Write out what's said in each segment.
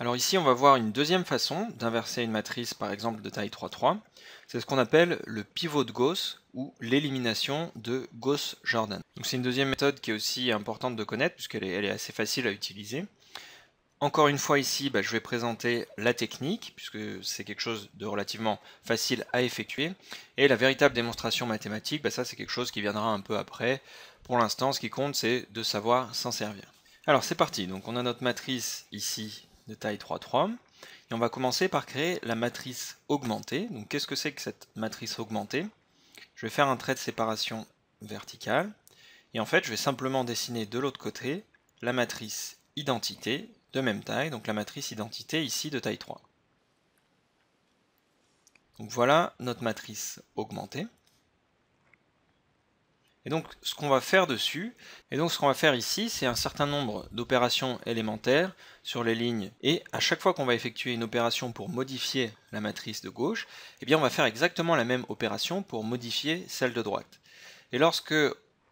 Alors ici, on va voir une deuxième façon d'inverser une matrice, par exemple de taille 3-3. C'est ce qu'on appelle le pivot de Gauss ou l'élimination de Gauss-Jordan. Donc c'est une deuxième méthode qui est aussi importante de connaître puisqu'elle est, assez facile à utiliser. Encore une fois ici, bah, je vais présenter la technique puisque c'est quelque chose de relativement facile à effectuer. Et la véritable démonstration mathématique, bah, ça c'est quelque chose qui viendra un peu après. Pour l'instant, ce qui compte, c'est de savoir s'en servir. Alors c'est parti, donc on a notre matrice ici de taille 3-3. Et on va commencer par créer la matrice augmentée. Donc qu'est-ce que c'est que cette matrice augmentée Je vais faire un trait de séparation verticale. Et en fait, je vais simplement dessiner de l'autre côté la matrice identité de même taille. Donc la matrice identité ici de taille 3. Donc voilà notre matrice augmentée. Et donc ce qu'on va faire dessus, et donc ce qu'on va faire ici, c'est un certain nombre d'opérations élémentaires sur les lignes. Et à chaque fois qu'on va effectuer une opération pour modifier la matrice de gauche, eh bien on va faire exactement la même opération pour modifier celle de droite. Et lorsque,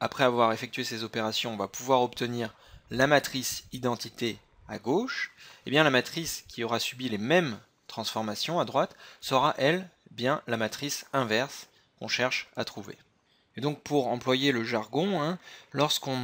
après avoir effectué ces opérations, on va pouvoir obtenir la matrice identité à gauche, eh bien la matrice qui aura subi les mêmes transformations à droite sera elle bien la matrice inverse qu'on cherche à trouver. Et donc pour employer le jargon, hein, lorsqu'on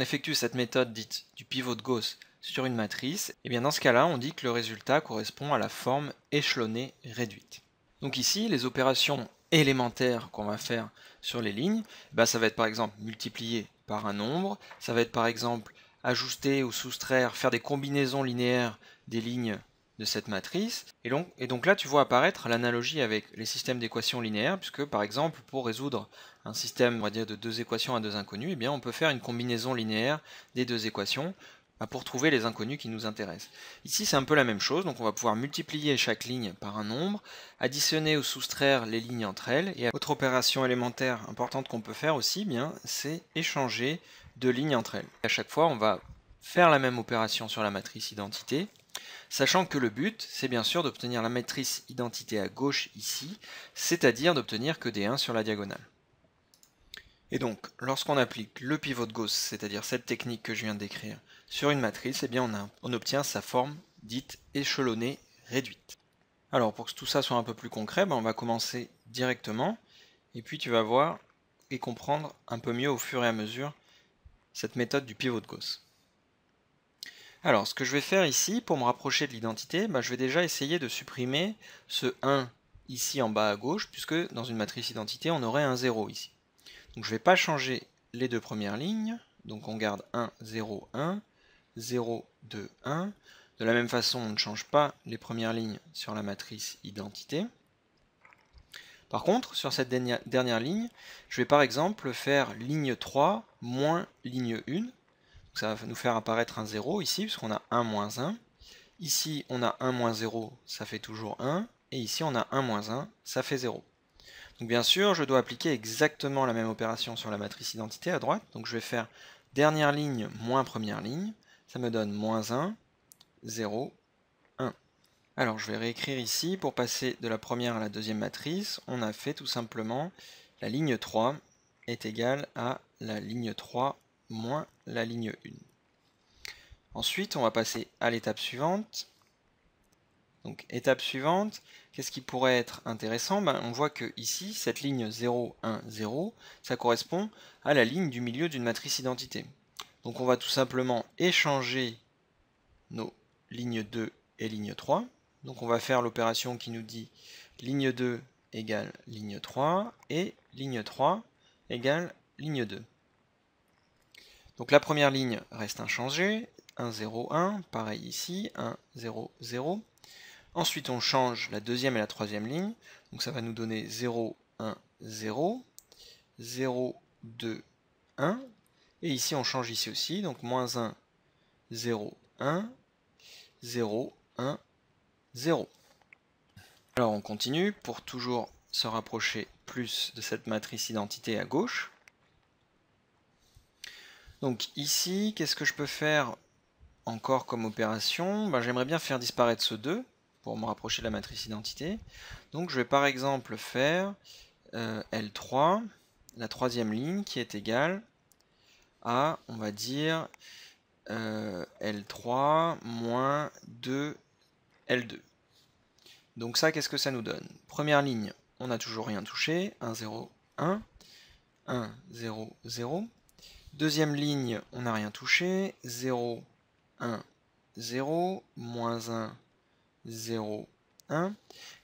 effectue cette méthode dite du pivot de Gauss sur une matrice, et eh bien dans ce cas-là, on dit que le résultat correspond à la forme échelonnée réduite. Donc ici, les opérations élémentaires qu'on va faire sur les lignes, eh ben, ça va être par exemple multiplier par un nombre, ça va être par exemple ajuster ou soustraire, faire des combinaisons linéaires des lignes de cette matrice. Et donc, là, tu vois apparaître l'analogie avec les systèmes d'équations linéaires, puisque par exemple, pour résoudre un système, va dire, de deux équations à deux inconnues, eh bien, on peut faire une combinaison linéaire des deux équations bah, pour trouver les inconnues qui nous intéressent. Ici, c'est un peu la même chose, donc on va pouvoir multiplier chaque ligne par un nombre, additionner ou soustraire les lignes entre elles, et autre opération élémentaire importante qu'on peut faire aussi, eh bien, c'est échanger deux lignes entre elles. À chaque fois, on va faire la même opération sur la matrice identité, Sachant que le but, c'est bien sûr d'obtenir la matrice identité à gauche ici, c'est-à-dire d'obtenir que des 1 sur la diagonale. Et donc, lorsqu'on applique le pivot de Gauss, c'est-à-dire cette technique que je viens de décrire, sur une matrice, et eh bien on, on obtient sa forme dite échelonnée réduite. Alors pour que tout ça soit un peu plus concret, ben, on va commencer directement, et puis tu vas voir et comprendre un peu mieux au fur et à mesure cette méthode du pivot de Gauss. Alors, ce que je vais faire ici, pour me rapprocher de l'identité, bah, je vais déjà essayer de supprimer ce 1 ici en bas à gauche, puisque dans une matrice identité, on aurait un 0 ici. Donc je ne vais pas changer les deux premières lignes, donc on garde 1, 0, 1, 0, 2, 1. De la même façon, on ne change pas les premières lignes sur la matrice identité. Par contre, sur cette dernière ligne, je vais par exemple faire ligne 3 moins ligne 1, ça va nous faire apparaître un 0 ici, puisqu'on a 1 moins 1. Ici, on a 1 moins 0, ça fait toujours 1. Et ici, on a 1 moins 1, ça fait 0. Donc bien sûr, je dois appliquer exactement la même opération sur la matrice identité à droite. Donc je vais faire dernière ligne moins première ligne. Ça me donne moins 1, 0, 1. Alors je vais réécrire ici, pour passer de la première à la deuxième matrice, on a fait tout simplement la ligne 3 est égale à la ligne 3 moins la ligne 1. Ensuite, on va passer à l'étape suivante. Donc étape suivante, qu'est-ce qui pourrait être intéressant ben, On voit que ici, cette ligne 0, 1, 0, ça correspond à la ligne du milieu d'une matrice identité. Donc on va tout simplement échanger nos lignes 2 et ligne 3. Donc on va faire l'opération qui nous dit ligne 2 égale ligne 3 et ligne 3 égale ligne 2. Donc la première ligne reste inchangée, 1, 0, 1, pareil ici, 1, 0, 0. Ensuite on change la deuxième et la troisième ligne, donc ça va nous donner 0, 1, 0, 0, 2, 1. Et ici on change ici aussi, donc moins 1, 0, 1, 0, 1, 0. Alors on continue pour toujours se rapprocher plus de cette matrice identité à gauche. Donc ici, qu'est-ce que je peux faire encore comme opération ben, J'aimerais bien faire disparaître ce 2 pour me rapprocher de la matrice identité. Donc je vais par exemple faire euh, L3, la troisième ligne qui est égale à, on va dire, euh, L3 moins 2 L2. Donc ça, qu'est-ce que ça nous donne Première ligne, on n'a toujours rien touché, 1, 0, 1, 1, 0, 0. Deuxième ligne, on n'a rien touché. 0, 1, 0, moins 1, 0, 1.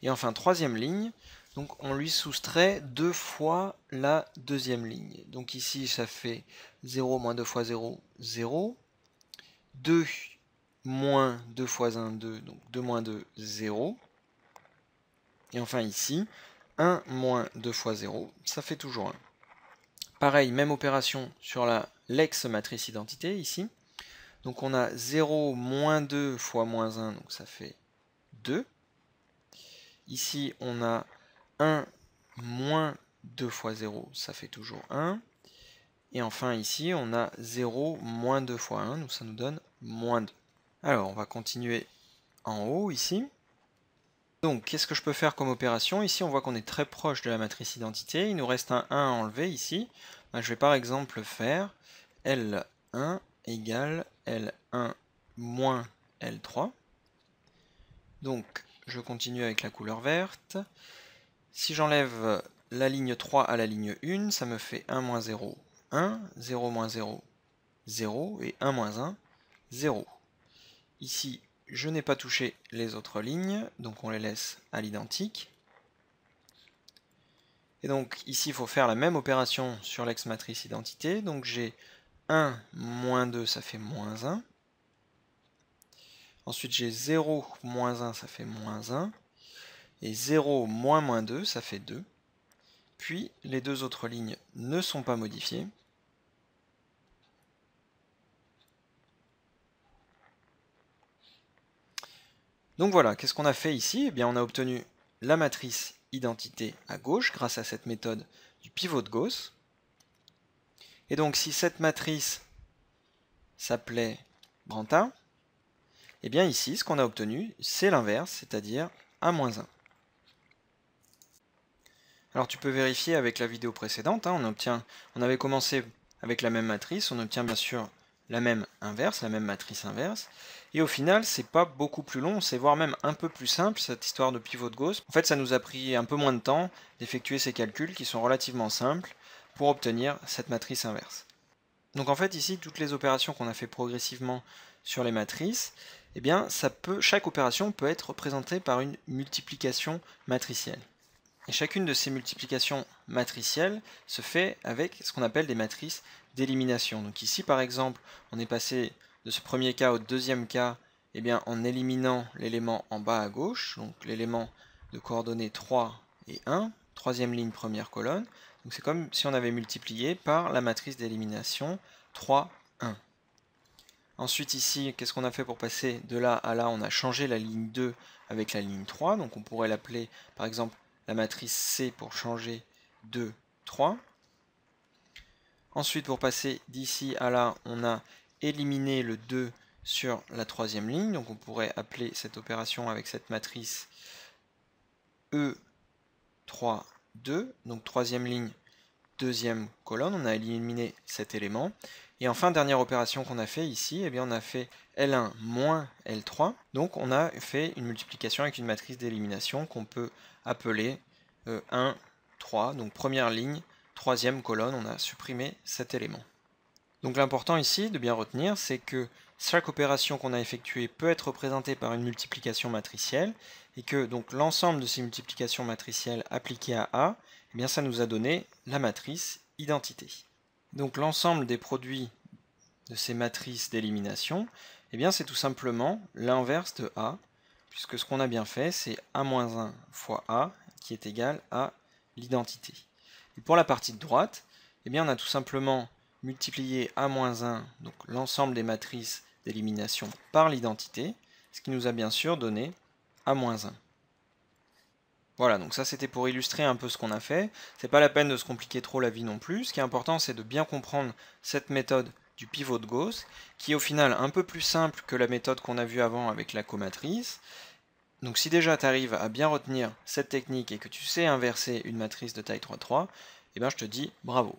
Et enfin, troisième ligne, donc on lui soustrait deux fois la deuxième ligne. Donc ici, ça fait 0 moins 2 fois 0, 0. 2 moins 2 fois 1, 2, donc 2 moins 2, 0. Et enfin ici, 1 moins 2 fois 0, ça fait toujours 1. Pareil, même opération sur la l'ex matrice identité ici. Donc on a 0, moins 2 fois moins 1, donc ça fait 2. Ici, on a 1, moins 2 fois 0, ça fait toujours 1. Et enfin ici, on a 0, moins 2 fois 1, donc ça nous donne moins 2. Alors, on va continuer en haut ici. Donc, qu'est-ce que je peux faire comme opération Ici, on voit qu'on est très proche de la matrice identité. Il nous reste un 1 à enlever ici. Ben, je vais par exemple faire L1 égale L1 moins L3. Donc, je continue avec la couleur verte. Si j'enlève la ligne 3 à la ligne 1, ça me fait 1 moins 0, 1, 0 moins 0, 0, et 1 moins 1, 0. Ici, je n'ai pas touché les autres lignes, donc on les laisse à l'identique. Et donc ici, il faut faire la même opération sur l'ex-matrice identité. Donc j'ai 1, moins 2, ça fait moins 1. Ensuite j'ai 0, moins 1, ça fait moins 1. Et 0, moins moins 2, ça fait 2. Puis les deux autres lignes ne sont pas modifiées, Donc voilà, qu'est-ce qu'on a fait ici Eh bien, on a obtenu la matrice identité à gauche grâce à cette méthode du pivot de Gauss. Et donc, si cette matrice s'appelait Branta, eh bien ici, ce qu'on a obtenu, c'est l'inverse, c'est-à-dire 1 1. Alors tu peux vérifier avec la vidéo précédente, hein, on, obtient, on avait commencé avec la même matrice, on obtient bien sûr la même inverse, la même matrice inverse, et au final, c'est pas beaucoup plus long, c'est voire même un peu plus simple cette histoire de pivot de Gauss. En fait, ça nous a pris un peu moins de temps d'effectuer ces calculs qui sont relativement simples pour obtenir cette matrice inverse. Donc en fait, ici, toutes les opérations qu'on a fait progressivement sur les matrices, eh bien, ça peut, chaque opération peut être représentée par une multiplication matricielle. Et chacune de ces multiplications matricielles se fait avec ce qu'on appelle des matrices d'élimination. Donc ici, par exemple, on est passé de ce premier cas au deuxième cas eh bien, en éliminant l'élément en bas à gauche, donc l'élément de coordonnées 3 et 1, troisième ligne, première colonne. Donc c'est comme si on avait multiplié par la matrice d'élimination 3, 1. Ensuite ici, qu'est-ce qu'on a fait pour passer de là à là On a changé la ligne 2 avec la ligne 3, donc on pourrait l'appeler par exemple la matrice C pour changer 2, 3. Ensuite, pour passer d'ici à là, on a éliminer le 2 sur la troisième ligne. Donc on pourrait appeler cette opération avec cette matrice E3, 2. Donc troisième ligne, deuxième colonne. On a éliminé cet élément. Et enfin, dernière opération qu'on a fait ici, eh bien on a fait L1 moins L3. Donc on a fait une multiplication avec une matrice d'élimination qu'on peut appeler e 1, 3. Donc première ligne, troisième colonne, on a supprimé cet élément. Donc l'important ici de bien retenir, c'est que chaque opération qu'on a effectuée peut être représentée par une multiplication matricielle, et que donc l'ensemble de ces multiplications matricielles appliquées à A, eh bien ça nous a donné la matrice identité. Donc l'ensemble des produits de ces matrices d'élimination, eh bien c'est tout simplement l'inverse de A, puisque ce qu'on a bien fait, c'est A-1 fois A, qui est égal à l'identité. Et pour la partie de droite, eh bien on a tout simplement multiplier A-1, donc l'ensemble des matrices d'élimination par l'identité, ce qui nous a bien sûr donné A-1. Voilà, donc ça c'était pour illustrer un peu ce qu'on a fait. C'est pas la peine de se compliquer trop la vie non plus. Ce qui est important, c'est de bien comprendre cette méthode du pivot de Gauss, qui est au final un peu plus simple que la méthode qu'on a vue avant avec la comatrice. Donc si déjà tu arrives à bien retenir cette technique et que tu sais inverser une matrice de taille 3-3, eh ben je te dis bravo.